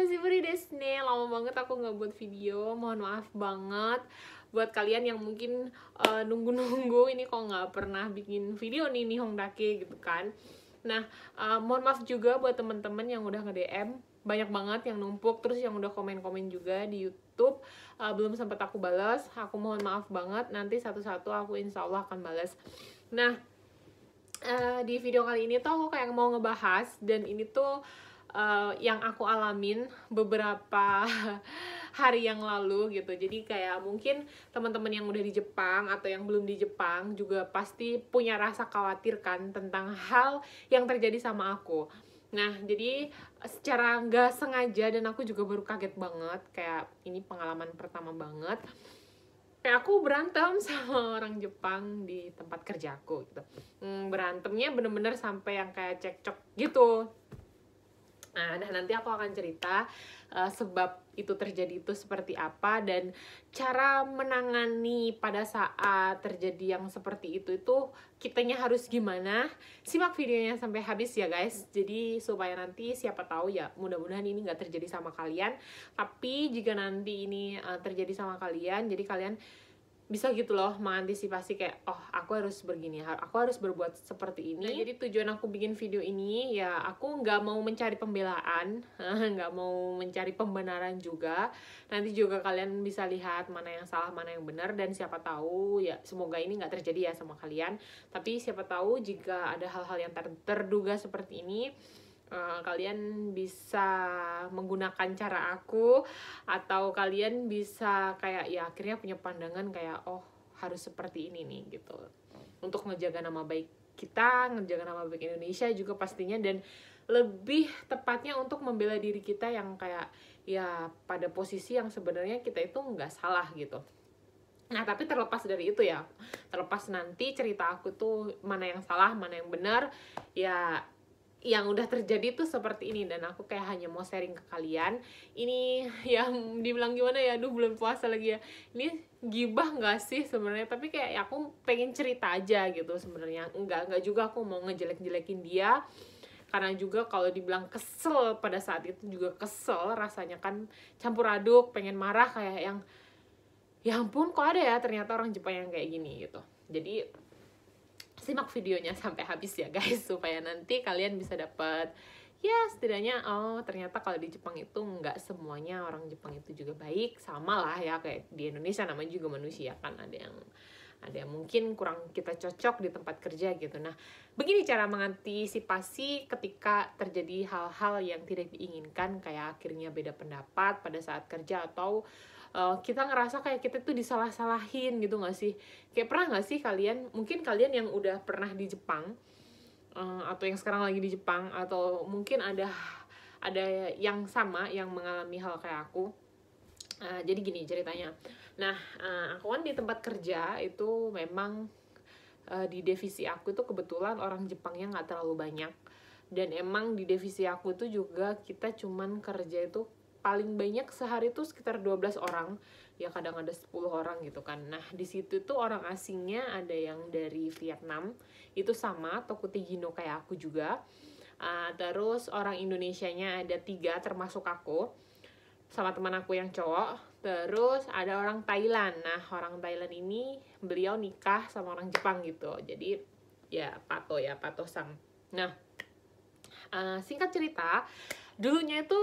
deh desne, lama banget aku nggak buat video, mohon maaf banget buat kalian yang mungkin eh, nunggu-nunggu ini kok nggak pernah bikin video nih nih Hongdae gitu kan. Nah, uh, mohon maaf juga buat temen-temen yang udah nge-DM banyak banget yang numpuk terus yang udah komen-komen juga di YouTube uh, belum sempat aku balas aku mohon maaf banget nanti satu-satu aku insya Allah akan balas nah uh, di video kali ini tuh aku kayak mau ngebahas dan ini tuh uh, yang aku alamin beberapa hari yang lalu gitu. Jadi kayak mungkin teman-teman yang udah di Jepang atau yang belum di Jepang juga pasti punya rasa khawatir kan tentang hal yang terjadi sama aku. Nah, jadi secara nggak sengaja dan aku juga baru kaget banget kayak ini pengalaman pertama banget. Kayak aku berantem sama orang Jepang di tempat kerjaku gitu. Hmm, berantemnya bener-bener sampai yang kayak cekcok gitu Nah, dan nanti aku akan cerita uh, sebab itu terjadi itu seperti apa dan cara menangani pada saat terjadi yang seperti itu itu kitanya harus gimana. Simak videonya sampai habis ya guys. Jadi supaya nanti siapa tahu ya mudah-mudahan ini nggak terjadi sama kalian. Tapi jika nanti ini uh, terjadi sama kalian, jadi kalian bisa gitu loh mengantisipasi kayak oh aku harus begini aku harus berbuat seperti ini nah, jadi tujuan aku bikin video ini ya aku nggak mau mencari pembelaan nggak mau mencari pembenaran juga nanti juga kalian bisa lihat mana yang salah mana yang benar dan siapa tahu ya semoga ini nggak terjadi ya sama kalian tapi siapa tahu jika ada hal-hal yang ter terduga seperti ini Eh, kalian bisa menggunakan cara aku atau kalian bisa kayak ya akhirnya punya pandangan kayak oh harus seperti ini nih gitu untuk ngejaga nama baik kita ngejaga nama baik Indonesia juga pastinya dan lebih tepatnya untuk membela diri kita yang kayak ya pada posisi yang sebenarnya kita itu nggak salah gitu Nah, tapi terlepas dari itu ya, terlepas nanti cerita aku tuh mana yang salah, mana yang benar, ya yang udah terjadi tuh seperti ini dan aku kayak hanya mau sharing ke kalian ini yang dibilang gimana ya aduh belum puasa lagi ya ini gibah nggak sih sebenarnya tapi kayak ya aku pengen cerita aja gitu sebenarnya enggak enggak juga aku mau ngejelek-jelekin dia karena juga kalau dibilang kesel pada saat itu juga kesel rasanya kan campur aduk pengen marah kayak yang ya ampun kok ada ya ternyata orang Jepang yang kayak gini gitu jadi simak videonya sampai habis ya guys supaya nanti kalian bisa dapat ya setidaknya oh ternyata kalau di Jepang itu nggak semuanya orang Jepang itu juga baik sama lah ya kayak di Indonesia namanya juga manusia kan ada yang ada yang mungkin kurang kita cocok di tempat kerja gitu nah begini cara mengantisipasi ketika terjadi hal-hal yang tidak diinginkan kayak akhirnya beda pendapat pada saat kerja atau uh, kita ngerasa kayak kita tuh disalah-salahin gitu gak sih kayak pernah gak sih kalian mungkin kalian yang udah pernah di Jepang uh, atau yang sekarang lagi di Jepang atau mungkin ada ada yang sama yang mengalami hal kayak aku uh, jadi gini ceritanya nah uh, aku kan di tempat kerja itu memang uh, di divisi aku itu kebetulan orang Jepangnya gak terlalu banyak dan emang di divisi aku itu juga kita cuman kerja itu paling banyak sehari itu sekitar 12 orang ya kadang ada 10 orang gitu kan nah di situ tuh orang asingnya ada yang dari Vietnam itu sama toko Tigino kayak aku juga uh, terus orang Indonesia nya ada tiga termasuk aku sama teman aku yang cowok terus ada orang Thailand nah orang Thailand ini beliau nikah sama orang Jepang gitu jadi ya Pato ya Pato Sang nah uh, singkat cerita dulunya itu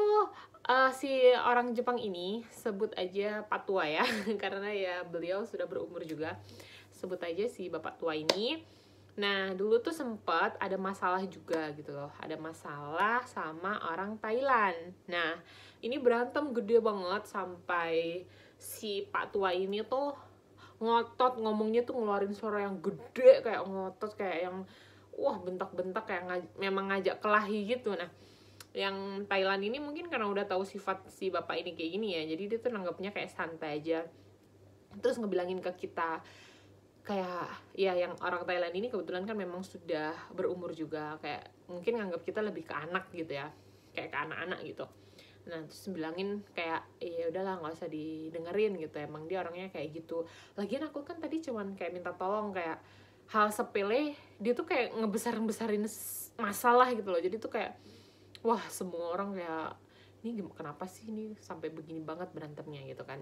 uh, si orang Jepang ini sebut aja Pak Tua ya karena ya beliau sudah berumur juga sebut aja si Bapak Tua ini nah dulu tuh sempat ada masalah juga gitu loh ada masalah sama orang Thailand nah ini berantem gede banget sampai si Pak Tua ini tuh ngotot ngomongnya tuh ngeluarin suara yang gede kayak ngotot kayak yang wah bentak-bentak kayak ngaj memang ngajak kelahi gitu nah yang Thailand ini mungkin karena udah tahu sifat si bapak ini kayak gini ya jadi dia tuh nanggapnya kayak santai aja terus ngebilangin ke kita kayak ya yang orang Thailand ini kebetulan kan memang sudah berumur juga kayak mungkin nganggap kita lebih ke anak gitu ya kayak ke anak-anak gitu nah terus bilangin kayak ya udahlah nggak usah didengerin gitu emang dia orangnya kayak gitu lagian aku kan tadi cuman kayak minta tolong kayak hal sepele dia tuh kayak ngebesar besarin masalah gitu loh jadi tuh kayak wah semua orang kayak ini kenapa sih ini sampai begini banget berantemnya gitu kan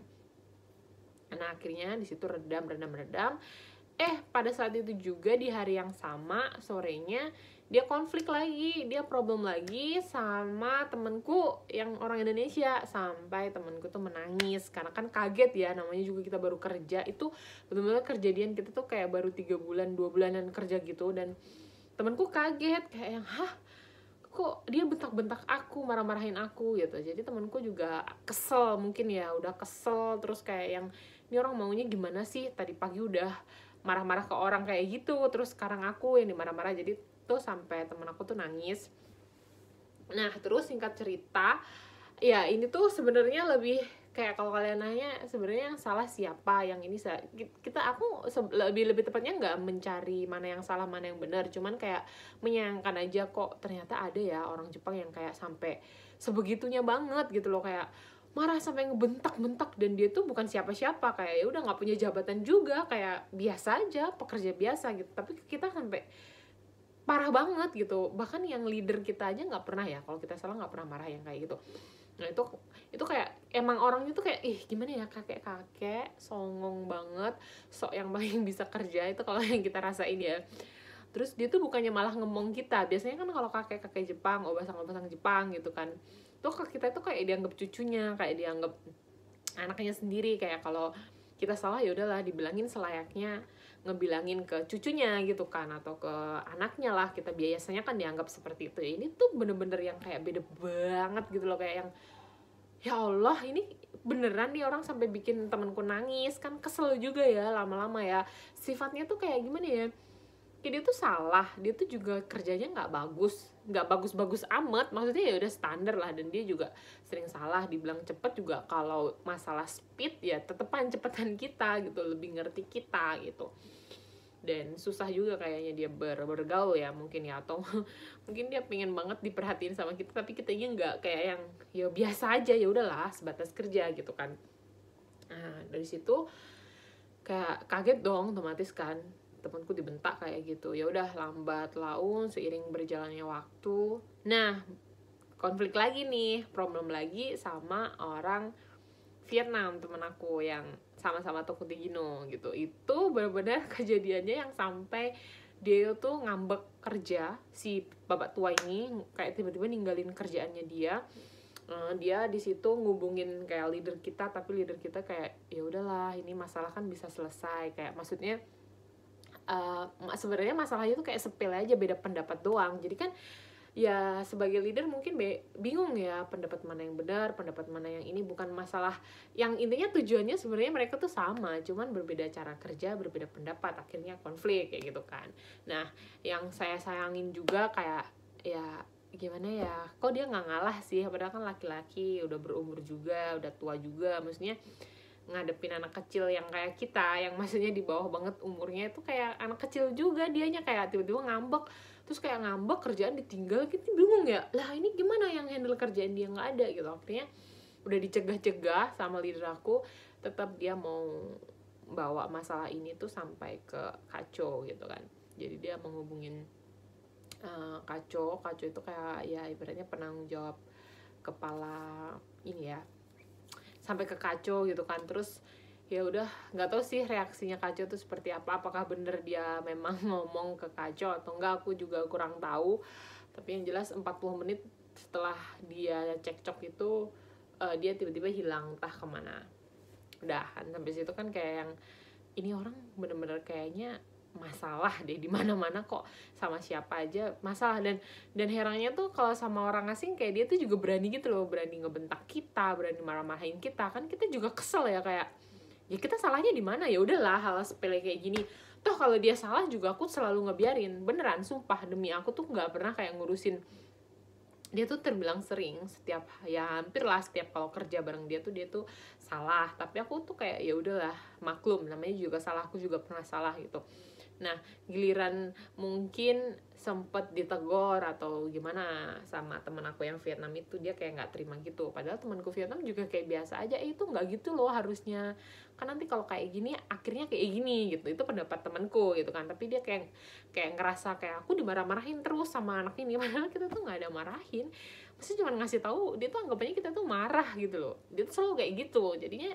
nah akhirnya di situ redam redam redam eh pada saat itu juga di hari yang sama sorenya dia konflik lagi dia problem lagi sama temenku yang orang Indonesia sampai temenku tuh menangis karena kan kaget ya namanya juga kita baru kerja itu benar-benar kejadian kita tuh kayak baru tiga bulan dua bulanan kerja gitu dan temenku kaget kayak yang hah kok dia bentak-bentak aku marah-marahin aku gitu jadi temanku juga kesel mungkin ya udah kesel terus kayak yang ini orang maunya gimana sih tadi pagi udah marah-marah ke orang kayak gitu terus sekarang aku yang dimarah-marah jadi tuh sampai teman aku tuh nangis nah terus singkat cerita ya ini tuh sebenarnya lebih kayak kalau kalian nanya sebenarnya yang salah siapa yang ini saya kita aku lebih lebih tepatnya nggak mencari mana yang salah mana yang benar cuman kayak menyayangkan aja kok ternyata ada ya orang Jepang yang kayak sampai sebegitunya banget gitu loh kayak marah sampai ngebentak-bentak dan dia tuh bukan siapa-siapa kayak ya udah nggak punya jabatan juga kayak biasa aja pekerja biasa gitu tapi kita sampai parah banget gitu bahkan yang leader kita aja nggak pernah ya kalau kita salah nggak pernah marah yang kayak gitu nah itu itu kayak emang orangnya tuh kayak ih gimana ya kakek kakek songong banget sok yang paling bisa kerja itu kalau yang kita rasain ya terus dia tuh bukannya malah ngomong kita biasanya kan kalau kakek kakek Jepang obasang obasang Jepang gitu kan tuh ke kita tuh kayak dianggap cucunya kayak dianggap anaknya sendiri kayak kalau kita salah ya udahlah dibilangin selayaknya ngebilangin ke cucunya gitu kan atau ke anaknya lah kita biasanya kan dianggap seperti itu ya, ini tuh bener-bener yang kayak beda banget gitu loh kayak yang ya Allah ini beneran nih orang sampai bikin temenku nangis kan kesel juga ya lama-lama ya sifatnya tuh kayak gimana ya ya dia tuh salah dia tuh juga kerjanya nggak bagus nggak bagus-bagus amat maksudnya ya udah standar lah dan dia juga sering salah dibilang cepet juga kalau masalah speed ya tetepan cepetan kita gitu lebih ngerti kita gitu dan susah juga kayaknya dia ber bergaul ya mungkin ya atau mungkin dia pengen banget diperhatiin sama kita tapi kita ini nggak kayak yang ya biasa aja ya udahlah sebatas kerja gitu kan nah dari situ kayak kaget dong otomatis kan temanku dibentak kayak gitu ya udah lambat laun seiring berjalannya waktu nah konflik lagi nih problem lagi sama orang Vietnam temen aku yang sama-sama takut digino gitu itu benar-benar kejadiannya yang sampai dia tuh ngambek kerja si bapak tua ini kayak tiba-tiba ninggalin kerjaannya dia eh, dia di situ ngubungin kayak leader kita tapi leader kita kayak ya udahlah ini masalah kan bisa selesai kayak maksudnya uh, sebenarnya masalahnya tuh kayak sepele aja beda pendapat doang jadi kan ya sebagai leader mungkin bingung ya pendapat mana yang benar pendapat mana yang ini bukan masalah yang intinya tujuannya sebenarnya mereka tuh sama cuman berbeda cara kerja berbeda pendapat akhirnya konflik kayak gitu kan nah yang saya sayangin juga kayak ya gimana ya kok dia nggak ngalah sih padahal kan laki-laki udah berumur juga udah tua juga maksudnya ngadepin anak kecil yang kayak kita yang maksudnya di bawah banget umurnya itu kayak anak kecil juga dianya kayak tiba-tiba ngambek terus kayak ngambek kerjaan ditinggal gitu bingung ya lah ini gimana yang handle kerjaan dia nggak ada gitu akhirnya udah dicegah-cegah sama leader aku tetap dia mau bawa masalah ini tuh sampai ke kaco gitu kan jadi dia menghubungin uh, kaco kaco itu kayak ya ibaratnya penanggung jawab kepala ini ya sampai ke kaco gitu kan terus ya udah nggak tahu sih reaksinya kaco tuh seperti apa apakah bener dia memang ngomong ke kaco atau enggak aku juga kurang tahu tapi yang jelas 40 menit setelah dia cekcok itu uh, dia tiba-tiba hilang entah kemana udah sampai situ kan kayak yang ini orang bener-bener kayaknya masalah deh di mana mana kok sama siapa aja masalah dan dan herannya tuh kalau sama orang asing kayak dia tuh juga berani gitu loh berani ngebentak kita berani marah-marahin kita kan kita juga kesel ya kayak ya kita salahnya di mana ya udahlah hal sepele kayak gini toh kalau dia salah juga aku selalu ngebiarin beneran sumpah demi aku tuh nggak pernah kayak ngurusin dia tuh terbilang sering setiap ya hampir lah setiap kalau kerja bareng dia tuh dia tuh salah tapi aku tuh kayak ya udahlah maklum namanya juga salah aku juga pernah salah gitu Nah, giliran mungkin sempet ditegor atau gimana sama temen aku yang Vietnam itu dia kayak nggak terima gitu. Padahal temanku Vietnam juga kayak biasa aja eh, itu nggak gitu loh harusnya. Kan nanti kalau kayak gini akhirnya kayak gini gitu. Itu pendapat temanku gitu kan. Tapi dia kayak kayak ngerasa kayak aku dimarah-marahin terus sama anak ini. Padahal kita tuh nggak ada marahin. Pasti cuma ngasih tahu dia tuh anggapannya kita tuh marah gitu loh. Dia tuh selalu kayak gitu. Jadinya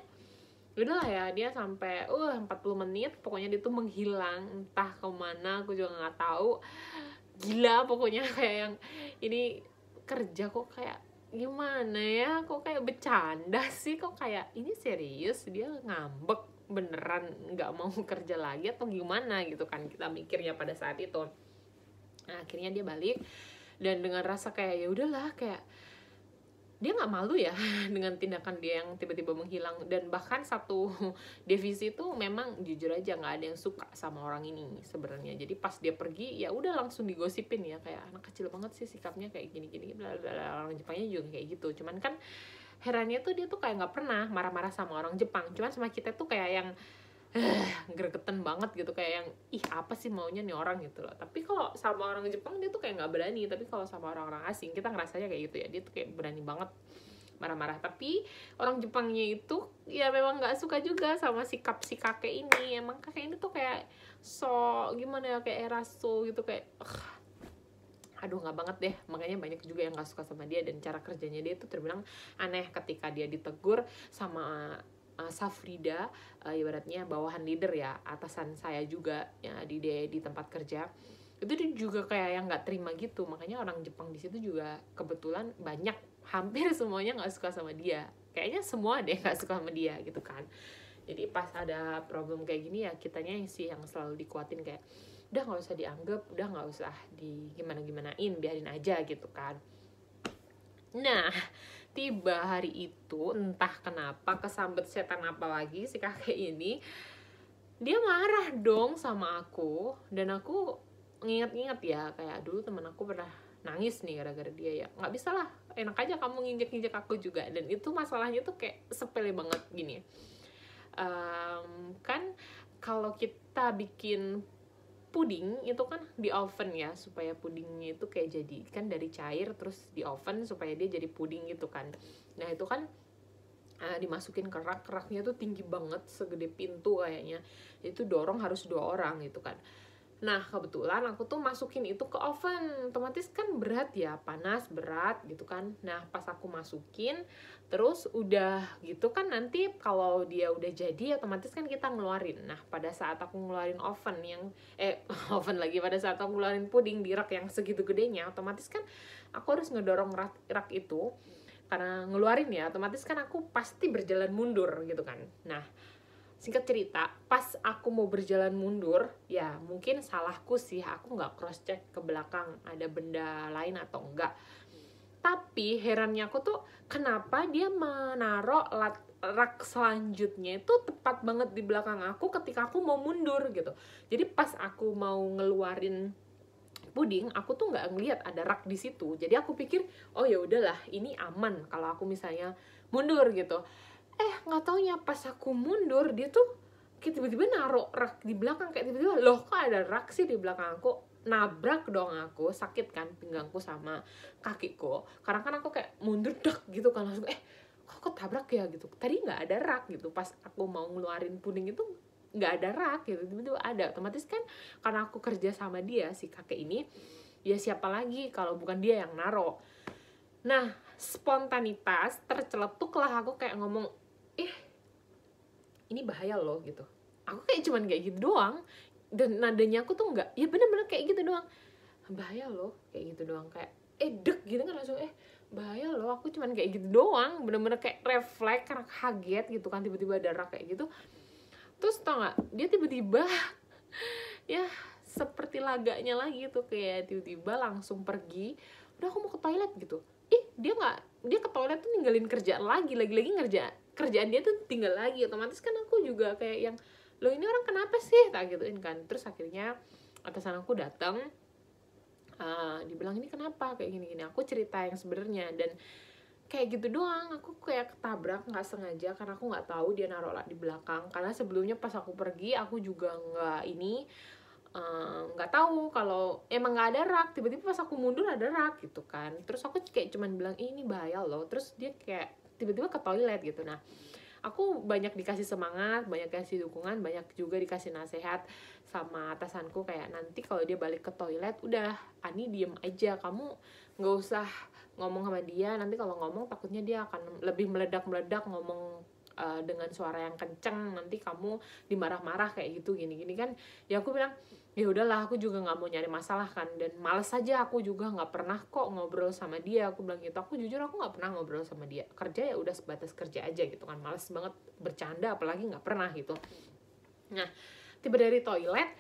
udahlah ya dia sampai uh 40 menit pokoknya dia tuh menghilang entah kemana aku juga nggak tahu gila pokoknya kayak yang ini kerja kok kayak gimana ya kok kayak bercanda sih kok kayak ini serius dia ngambek beneran nggak mau kerja lagi atau gimana gitu kan kita mikirnya pada saat itu nah, akhirnya dia balik dan dengan rasa kayak ya udahlah kayak dia nggak malu ya dengan tindakan dia yang tiba-tiba menghilang dan bahkan satu divisi itu memang jujur aja nggak ada yang suka sama orang ini sebenarnya jadi pas dia pergi ya udah langsung digosipin ya kayak anak kecil banget sih sikapnya kayak gini-gini orang Jepangnya juga kayak gitu cuman kan herannya tuh dia tuh kayak nggak pernah marah-marah sama orang Jepang cuman sama kita tuh kayak yang eh, gregetan banget gitu kayak yang ih apa sih maunya nih orang gitu loh tapi kalau sama orang Jepang dia tuh kayak nggak berani tapi kalau sama orang-orang asing kita ngerasanya kayak gitu ya dia tuh kayak berani banget marah-marah tapi orang Jepangnya itu ya memang nggak suka juga sama sikap si kakek ini emang kakek ini tuh kayak so gimana ya kayak eraso gitu kayak uh, aduh nggak banget deh makanya banyak juga yang nggak suka sama dia dan cara kerjanya dia tuh terbilang aneh ketika dia ditegur sama uh, Safrida uh, ibaratnya bawahan leader ya atasan saya juga ya di di, di tempat kerja itu dia juga kayak yang nggak terima gitu makanya orang Jepang di situ juga kebetulan banyak hampir semuanya nggak suka sama dia kayaknya semua deh nggak suka sama dia gitu kan jadi pas ada problem kayak gini ya kitanya sih yang selalu dikuatin kayak udah nggak usah dianggap udah nggak usah di gimana gimanain biarin aja gitu kan nah tiba hari itu hmm. entah kenapa kesambet setan apa lagi si kakek ini dia marah dong sama aku dan aku nginget-nginget ya kayak dulu teman aku pernah nangis nih gara-gara dia ya nggak bisa lah enak aja kamu nginjek-nginjek aku juga dan itu masalahnya tuh kayak sepele banget gini um, kan kalau kita bikin puding itu kan di oven ya supaya pudingnya itu kayak jadi kan dari cair terus di oven supaya dia jadi puding gitu kan nah itu kan uh, dimasukin kerak-keraknya tuh tinggi banget segede pintu kayaknya itu dorong harus dua orang gitu kan Nah, kebetulan aku tuh masukin itu ke oven. Otomatis kan berat ya, panas, berat gitu kan. Nah, pas aku masukin, terus udah gitu kan nanti kalau dia udah jadi, otomatis kan kita ngeluarin. Nah, pada saat aku ngeluarin oven yang, eh, oven lagi, pada saat aku ngeluarin puding di rak yang segitu gedenya, otomatis kan aku harus ngedorong rak, rak itu. Karena ngeluarin ya, otomatis kan aku pasti berjalan mundur gitu kan. Nah, singkat cerita pas aku mau berjalan mundur ya mungkin salahku sih aku nggak cross check ke belakang ada benda lain atau enggak tapi herannya aku tuh kenapa dia menaruh lat, rak selanjutnya itu tepat banget di belakang aku ketika aku mau mundur gitu jadi pas aku mau ngeluarin puding aku tuh nggak ngeliat ada rak di situ jadi aku pikir oh ya udahlah ini aman kalau aku misalnya mundur gitu eh nggak taunya pas aku mundur dia tuh kayak tiba-tiba naruh rak di belakang kayak tiba-tiba loh kok ada rak sih di belakang aku nabrak dong aku sakit kan pinggangku sama kakiku karena kan aku kayak mundur dak gitu kan langsung eh kok ketabrak ya gitu tadi nggak ada rak gitu pas aku mau ngeluarin puding itu nggak ada rak gitu tiba-tiba ada otomatis kan karena aku kerja sama dia si kakek ini ya siapa lagi kalau bukan dia yang naro nah spontanitas terceletuklah aku kayak ngomong ini bahaya loh gitu aku kayak cuman kayak gitu doang dan nadanya aku tuh nggak ya bener-bener kayak gitu doang bahaya loh kayak gitu doang kayak eh dek gitu kan langsung eh bahaya loh aku cuman kayak gitu doang bener-bener kayak refleks karena kaget gitu kan tiba-tiba darah kayak gitu terus tau nggak dia tiba-tiba ya seperti laganya lagi gitu kayak tiba-tiba langsung pergi udah aku mau ke toilet gitu ih dia nggak dia ke toilet tuh ninggalin kerjaan lagi lagi-lagi ngerja kerjaan dia tuh tinggal lagi otomatis kan aku juga kayak yang lo ini orang kenapa sih tak gituin kan terus akhirnya atasan aku datang uh, ah, dibilang ini kenapa kayak gini gini aku cerita yang sebenarnya dan kayak gitu doang aku kayak ketabrak nggak sengaja karena aku nggak tahu dia naruh lah di belakang karena sebelumnya pas aku pergi aku juga nggak ini eh, nggak uh, tahu kalau emang nggak ada rak tiba-tiba pas aku mundur ada rak gitu kan terus aku kayak cuman bilang ini bahaya loh terus dia kayak tiba-tiba ke toilet gitu nah aku banyak dikasih semangat banyak kasih dukungan banyak juga dikasih nasihat sama atasanku kayak nanti kalau dia balik ke toilet udah Ani diem aja kamu nggak usah ngomong sama dia nanti kalau ngomong takutnya dia akan lebih meledak meledak ngomong uh, dengan suara yang kenceng nanti kamu dimarah-marah kayak gitu gini-gini kan ya aku bilang ya udahlah aku juga nggak mau nyari masalah kan dan males aja aku juga nggak pernah kok ngobrol sama dia aku bilang gitu aku jujur aku nggak pernah ngobrol sama dia kerja ya udah sebatas kerja aja gitu kan males banget bercanda apalagi nggak pernah gitu nah tiba dari toilet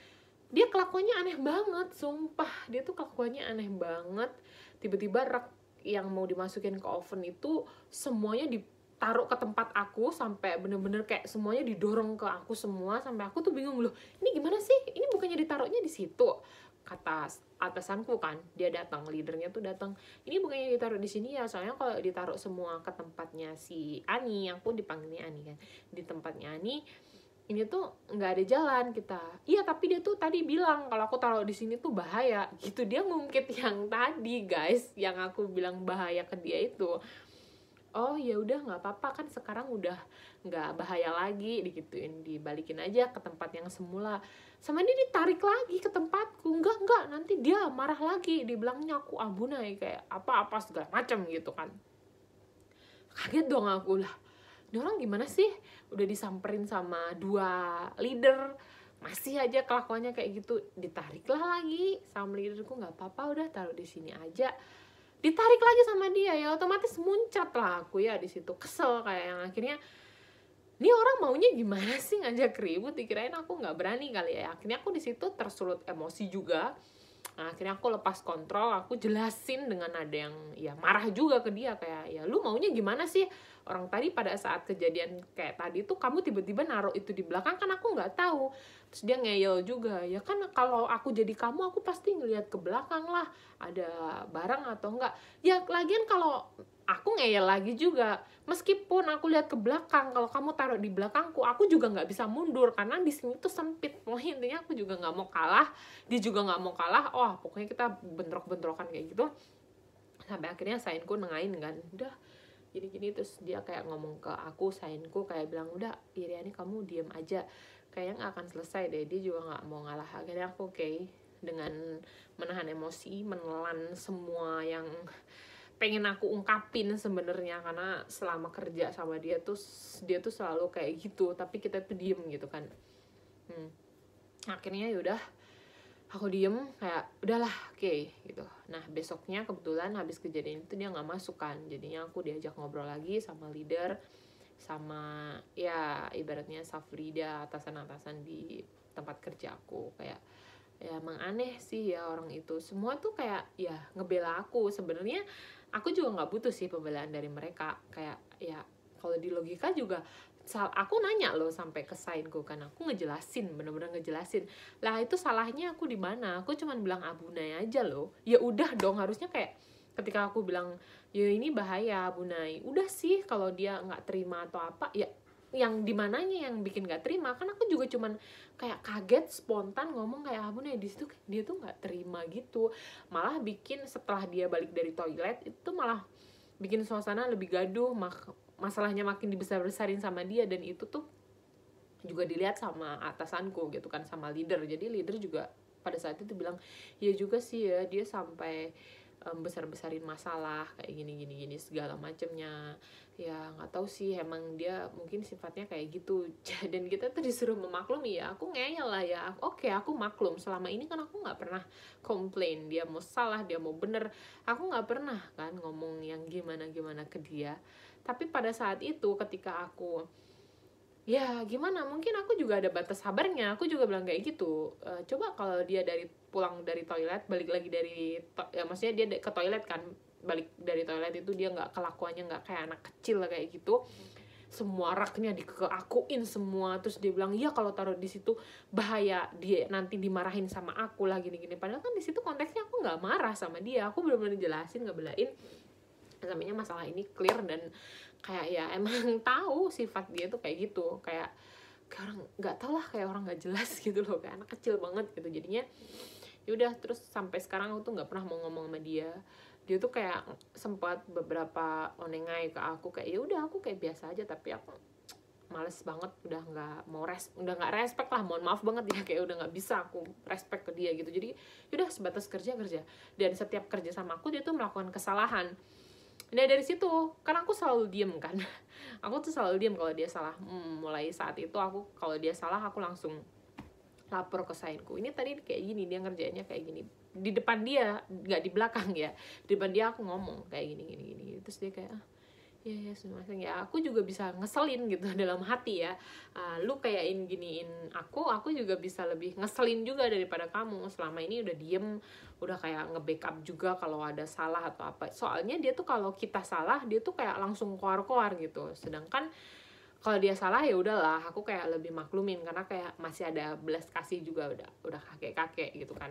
dia kelakuannya aneh banget sumpah dia tuh kelakuannya aneh banget tiba-tiba rak yang mau dimasukin ke oven itu semuanya di taruh ke tempat aku sampai bener-bener kayak semuanya didorong ke aku semua sampai aku tuh bingung loh ini gimana sih ini bukannya ditaruhnya di situ kata atasanku kan dia datang leadernya tuh datang ini bukannya ditaruh di sini ya soalnya kalau ditaruh semua ke tempatnya si Ani yang pun dipanggilnya Ani kan di tempatnya Ani ini tuh nggak ada jalan kita iya tapi dia tuh tadi bilang kalau aku taruh di sini tuh bahaya gitu dia ngungkit yang tadi guys yang aku bilang bahaya ke dia itu oh ya udah nggak apa-apa kan sekarang udah nggak bahaya lagi dikituin dibalikin aja ke tempat yang semula sama dia ditarik lagi ke tempatku nggak nggak nanti dia marah lagi dibilangnya aku abunai kayak apa-apa segala macam gitu kan kaget dong aku lah ini orang gimana sih udah disamperin sama dua leader masih aja kelakuannya kayak gitu ditariklah lagi sama leaderku nggak apa-apa udah taruh di sini aja ditarik lagi sama dia ya otomatis muncat lah aku ya di situ kesel kayak yang akhirnya ini orang maunya gimana sih ngajak ribut dikirain aku nggak berani kali ya akhirnya aku di situ tersulut emosi juga nah, akhirnya aku lepas kontrol aku jelasin dengan ada yang ya marah juga ke dia kayak ya lu maunya gimana sih orang tadi pada saat kejadian kayak tadi tuh kamu tiba-tiba naruh itu di belakang kan aku nggak tahu terus dia ngeyel juga ya kan kalau aku jadi kamu aku pasti ngelihat ke belakang lah ada barang atau enggak ya lagian kalau aku ngeyel lagi juga meskipun aku lihat ke belakang kalau kamu taruh di belakangku aku juga nggak bisa mundur karena di sini tuh sempit loh. intinya aku juga nggak mau kalah dia juga nggak mau kalah oh pokoknya kita bentrok-bentrokan kayak gitu sampai akhirnya sainku nengain kan udah gini-gini terus dia kayak ngomong ke aku sainku kayak bilang udah Iriani kamu diem aja kayaknya nggak akan selesai deh dia juga nggak mau ngalah akhirnya aku oke okay, dengan menahan emosi menelan semua yang pengen aku ungkapin sebenarnya karena selama kerja sama dia tuh dia tuh selalu kayak gitu tapi kita tuh diem gitu kan hmm. akhirnya yaudah aku diem kayak udahlah oke okay, gitu nah besoknya kebetulan habis kejadian itu dia nggak masuk kan jadinya aku diajak ngobrol lagi sama leader sama ya ibaratnya Safrida atasan-atasan di tempat kerja aku kayak ya emang aneh sih ya orang itu semua tuh kayak ya ngebela aku sebenarnya aku juga nggak butuh sih pembelaan dari mereka kayak ya kalau di logika juga aku nanya loh sampai ke sainku kan aku ngejelasin bener-bener ngejelasin lah itu salahnya aku di mana aku cuman bilang abunai ah, aja loh ya udah dong harusnya kayak ketika aku bilang ya ini bahaya Bunai udah sih kalau dia nggak terima atau apa ya yang dimananya yang bikin nggak terima kan aku juga cuman kayak kaget spontan ngomong kayak abun ah, nih di situ dia tuh nggak terima gitu malah bikin setelah dia balik dari toilet itu malah bikin suasana lebih gaduh mak masalahnya makin dibesar besarin sama dia dan itu tuh juga dilihat sama atasanku gitu kan sama leader jadi leader juga pada saat itu bilang ya juga sih ya dia sampai um, besar besarin masalah kayak gini gini gini segala macemnya ya nggak tahu sih emang dia mungkin sifatnya kayak gitu dan kita tuh disuruh memaklumi ya aku ngeyel lah ya oke okay, aku maklum selama ini kan aku nggak pernah komplain dia mau salah dia mau bener aku nggak pernah kan ngomong yang gimana gimana ke dia tapi pada saat itu ketika aku ya gimana mungkin aku juga ada batas sabarnya aku juga bilang kayak gitu e, coba kalau dia dari pulang dari toilet balik lagi dari to ya maksudnya dia ke toilet kan balik dari toilet itu dia nggak kelakuannya nggak kayak anak kecil lah kayak gitu semua raknya dikeakuin semua terus dia bilang iya kalau taruh di situ bahaya dia nanti dimarahin sama aku lah gini-gini padahal kan di situ konteksnya aku nggak marah sama dia aku belum jelasin nggak belain sampainya masalah ini clear dan kayak ya emang tahu sifat dia tuh kayak gitu kayak kayak orang nggak tau lah kayak orang nggak jelas gitu loh kayak anak kecil banget gitu jadinya ya udah terus sampai sekarang aku tuh nggak pernah mau ngomong sama dia dia tuh kayak sempat beberapa onengai ke aku kayak ya udah aku kayak biasa aja tapi aku males banget udah nggak mau res udah nggak respect lah mohon maaf banget ya kayak udah nggak bisa aku respect ke dia gitu jadi ya udah sebatas kerja kerja dan setiap kerja sama aku dia tuh melakukan kesalahan Nah dari situ, karena aku selalu diem kan, aku tuh selalu diem kalau dia salah. Hmm, mulai saat itu aku kalau dia salah aku langsung lapor ke sainku ini tadi kayak gini dia ngerjainnya kayak gini di depan dia nggak di belakang ya di depan dia aku ngomong kayak gini gini gini terus dia kayak ya ya semacam ya aku juga bisa ngeselin gitu dalam hati ya uh, lu kayakin giniin aku aku juga bisa lebih ngeselin juga daripada kamu selama ini udah diem udah kayak nge-backup juga kalau ada salah atau apa soalnya dia tuh kalau kita salah dia tuh kayak langsung koar-koar gitu sedangkan kalau dia salah ya udahlah aku kayak lebih maklumin karena kayak masih ada belas kasih juga udah udah kakek kakek gitu kan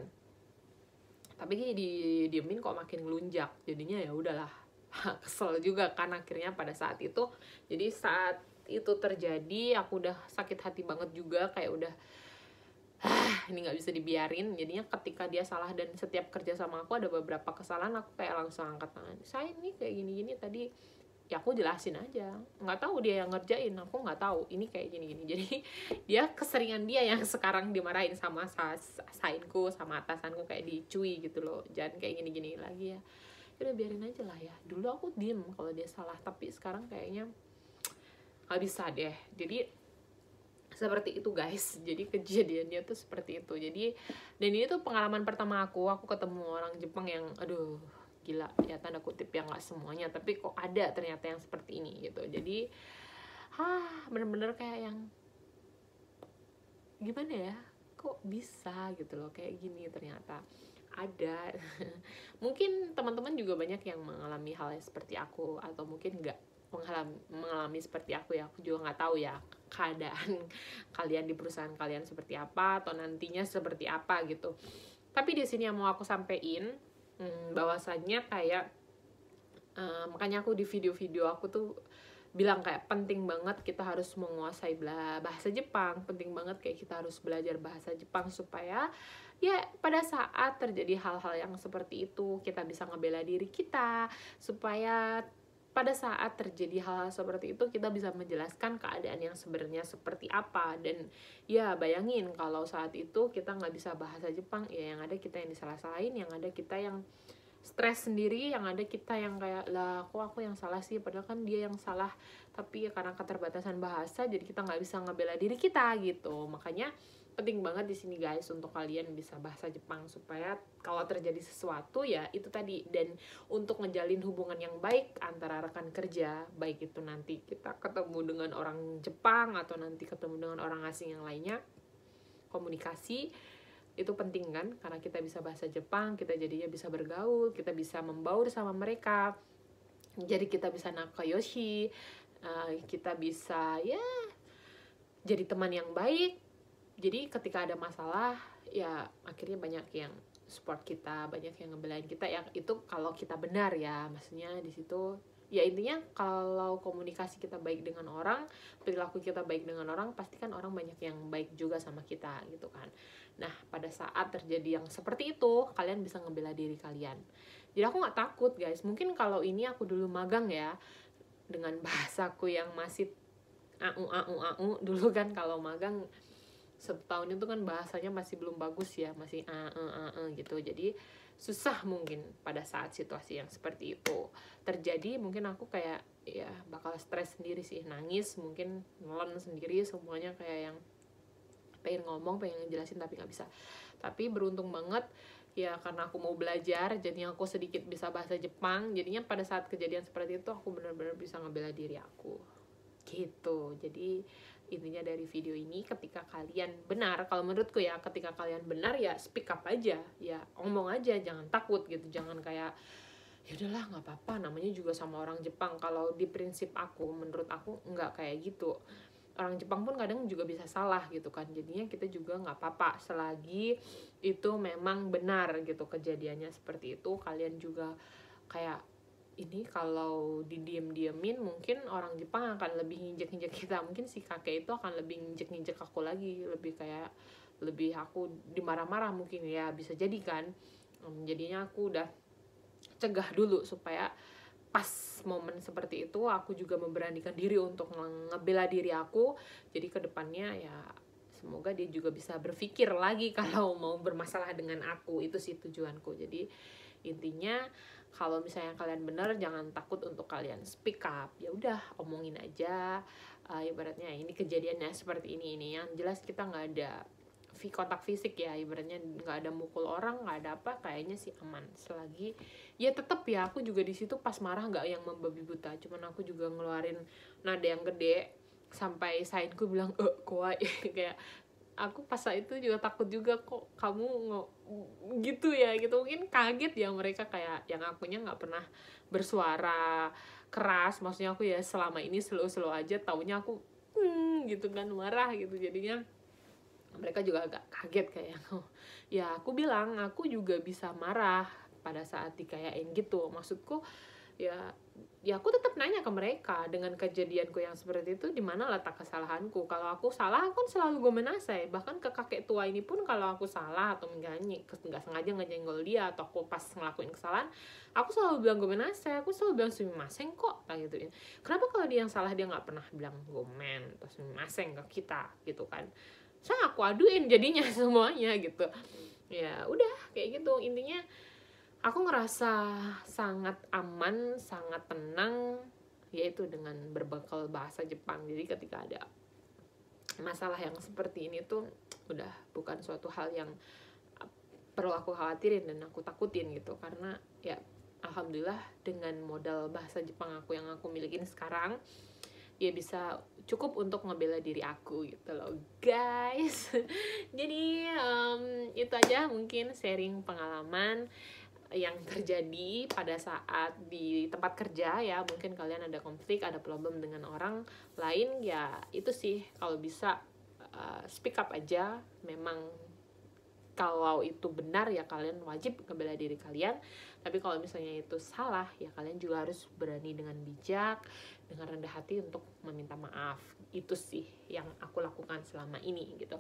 tapi di diemin kok makin ngelunjak jadinya ya udahlah kesel juga kan akhirnya pada saat itu jadi saat itu terjadi aku udah sakit hati banget juga kayak udah ah, ini nggak bisa dibiarin jadinya ketika dia salah dan setiap kerja sama aku ada beberapa kesalahan aku kayak langsung angkat tangan saya ini kayak gini gini tadi ya aku jelasin aja nggak tahu dia yang ngerjain aku nggak tahu ini kayak gini gini jadi dia keseringan dia yang sekarang dimarahin sama sainku sama atasanku kayak dicui gitu loh jangan kayak gini gini lagi ya. ya udah biarin aja lah ya dulu aku diem kalau dia salah tapi sekarang kayaknya nggak bisa deh jadi seperti itu guys jadi kejadiannya tuh seperti itu jadi dan ini tuh pengalaman pertama aku aku ketemu orang Jepang yang aduh gila ya tanda kutip yang nggak semuanya tapi kok ada ternyata yang seperti ini gitu jadi ah bener-bener kayak yang gimana ya kok bisa gitu loh kayak gini ternyata ada mungkin teman-teman juga banyak yang mengalami hal yang seperti aku atau mungkin nggak mengalami, mengalami seperti aku ya aku juga nggak tahu ya keadaan kalian di perusahaan kalian seperti apa atau nantinya seperti apa gitu tapi di sini yang mau aku sampein hmm, bahwasannya kayak uh, makanya aku di video-video aku tuh bilang kayak penting banget kita harus menguasai bahasa Jepang penting banget kayak kita harus belajar bahasa Jepang supaya ya pada saat terjadi hal-hal yang seperti itu kita bisa ngebela diri kita supaya pada saat terjadi hal-hal seperti itu kita bisa menjelaskan keadaan yang sebenarnya seperti apa dan ya bayangin kalau saat itu kita nggak bisa bahasa Jepang ya yang ada kita yang disalah-salahin yang ada kita yang stres sendiri yang ada kita yang kayak lah aku aku yang salah sih padahal kan dia yang salah tapi karena keterbatasan bahasa jadi kita nggak bisa ngebela diri kita gitu makanya penting banget di sini guys untuk kalian bisa bahasa Jepang supaya kalau terjadi sesuatu ya itu tadi dan untuk ngejalin hubungan yang baik antara rekan kerja baik itu nanti kita ketemu dengan orang Jepang atau nanti ketemu dengan orang asing yang lainnya komunikasi itu penting kan karena kita bisa bahasa Jepang kita jadinya bisa bergaul kita bisa membaur sama mereka jadi kita bisa nakayoshi eh, kita bisa ya jadi teman yang baik jadi ketika ada masalah ya akhirnya banyak yang support kita banyak yang ngebelain kita Yang itu kalau kita benar ya maksudnya di situ ya intinya kalau komunikasi kita baik dengan orang perilaku kita baik dengan orang pasti kan orang banyak yang baik juga sama kita gitu kan nah pada saat terjadi yang seperti itu kalian bisa ngebela diri kalian jadi aku nggak takut guys mungkin kalau ini aku dulu magang ya dengan bahasaku yang masih au au au dulu kan kalau magang setahun itu kan bahasanya masih belum bagus ya masih a uh, -a e gitu jadi susah mungkin pada saat situasi yang seperti itu terjadi mungkin aku kayak ya bakal stres sendiri sih nangis mungkin nelen sendiri semuanya kayak yang pengen ngomong pengen ngejelasin tapi nggak bisa tapi beruntung banget ya karena aku mau belajar jadinya aku sedikit bisa bahasa Jepang jadinya pada saat kejadian seperti itu aku benar-benar bisa ngebela diri aku gitu jadi intinya dari video ini ketika kalian benar kalau menurutku ya ketika kalian benar ya speak up aja ya omong aja jangan takut gitu jangan kayak ya udahlah nggak apa-apa namanya juga sama orang Jepang kalau di prinsip aku menurut aku nggak kayak gitu orang Jepang pun kadang juga bisa salah gitu kan jadinya kita juga nggak apa-apa selagi itu memang benar gitu kejadiannya seperti itu kalian juga kayak ini kalau didiem diamin mungkin orang Jepang akan lebih nginjek-nginjek kita mungkin si kakek itu akan lebih nginjek-nginjek aku lagi lebih kayak lebih aku dimarah-marah mungkin ya bisa jadi kan hmm, jadinya aku udah cegah dulu supaya pas momen seperti itu aku juga memberanikan diri untuk ngebela diri aku jadi kedepannya ya semoga dia juga bisa berpikir lagi kalau mau bermasalah dengan aku itu sih tujuanku jadi intinya kalau misalnya kalian bener jangan takut untuk kalian speak up ya udah omongin aja uh, ibaratnya ini kejadiannya seperti ini ini yang jelas kita nggak ada kontak fisik ya ibaratnya nggak ada mukul orang nggak ada apa kayaknya sih aman selagi ya tetap ya aku juga di situ pas marah nggak yang membabi buta cuman aku juga ngeluarin nada yang gede sampai sainku bilang eh kuat kayak aku pas saat itu juga takut juga kok kamu nggak gitu ya gitu mungkin kaget ya mereka kayak yang aku nya nggak pernah bersuara keras maksudnya aku ya selama ini slow-slow aja taunya aku hmm, gitu kan marah gitu jadinya mereka juga agak kaget kayak oh, ya aku bilang aku juga bisa marah pada saat dikayain gitu maksudku ya ya aku tetap nanya ke mereka dengan kejadianku yang seperti itu di mana letak kesalahanku kalau aku salah aku kan selalu gue menasai bahkan ke kakek tua ini pun kalau aku salah atau nggak nggak sengaja ngejenggol dia atau aku pas ngelakuin kesalahan aku selalu bilang gue menasai aku selalu bilang maseng kok kayak gituin kenapa kalau dia yang salah dia nggak pernah bilang gue men atau maseng ke kita gitu kan saya aku aduin jadinya semuanya gitu ya udah kayak gitu intinya aku ngerasa sangat aman, sangat tenang, yaitu dengan berbekal bahasa Jepang. Jadi ketika ada masalah yang seperti ini tuh udah bukan suatu hal yang ah, perlu aku khawatirin dan aku takutin gitu karena ya alhamdulillah dengan modal bahasa Jepang aku yang aku miliki sekarang ya bisa cukup untuk ngebela diri aku gitu loh guys jadi um, itu aja mungkin sharing pengalaman yang terjadi pada saat di tempat kerja ya mungkin kalian ada konflik ada problem dengan orang lain ya itu sih kalau bisa uh, speak up aja memang kalau itu benar ya kalian wajib ngebela diri kalian tapi kalau misalnya itu salah ya kalian juga harus berani dengan bijak dengan rendah hati untuk meminta maaf itu sih yang aku lakukan selama ini gitu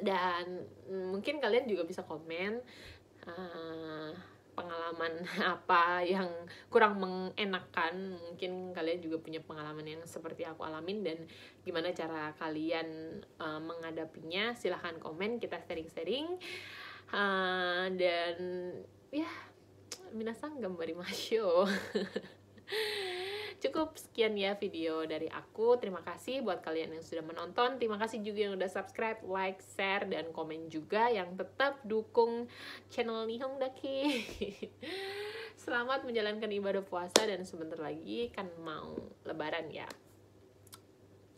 dan mm, mungkin kalian juga bisa komen Eh, pengalaman apa yang kurang mengenakan mungkin kalian juga punya pengalaman yang seperti aku alamin dan gimana cara kalian uh, menghadapinya silahkan komen kita sharing-sharing uh, dan ya yeah, minasang gambari masyo Cukup sekian ya video dari aku. Terima kasih buat kalian yang sudah menonton. Terima kasih juga yang udah subscribe, like, share, dan komen juga yang tetap dukung channel Nihong Daki. Selamat menjalankan ibadah puasa dan sebentar lagi kan mau lebaran ya.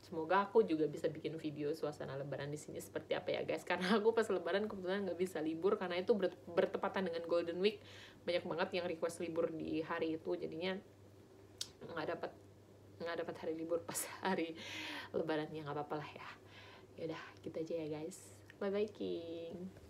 Semoga aku juga bisa bikin video suasana lebaran di sini seperti apa ya guys. Karena aku pas lebaran kebetulan nggak bisa libur karena itu bertepatan dengan Golden Week. Banyak banget yang request libur di hari itu jadinya nggak dapat nggak dapat hari libur pas hari lebaran ya nggak apa-apa lah ya yaudah kita gitu aja ya guys bye bye king